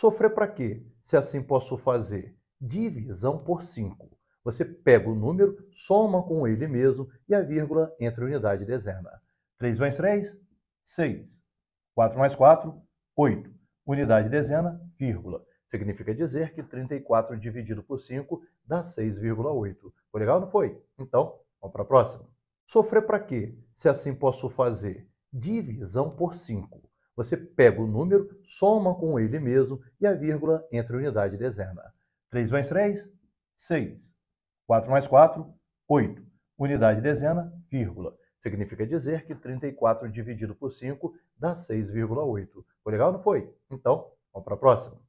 Sofrer para quê? Se assim posso fazer divisão por 5. Você pega o número, soma com ele mesmo e a vírgula entre unidade e dezena. 3 mais 3, 6. 4 mais 4, 8. Unidade dezena, vírgula. Significa dizer que 34 dividido por 5 dá 6,8. Foi legal não foi? Então, vamos para a próxima. Sofrer para quê? Se assim posso fazer divisão por 5. Você pega o número, soma com ele mesmo e a vírgula entre a unidade e dezena. 3 mais 3, 6. 4 mais 4, 8. Unidade dezena, vírgula. Significa dizer que 34 dividido por 5 dá 6,8. Foi legal, não foi? Então, vamos para a próxima.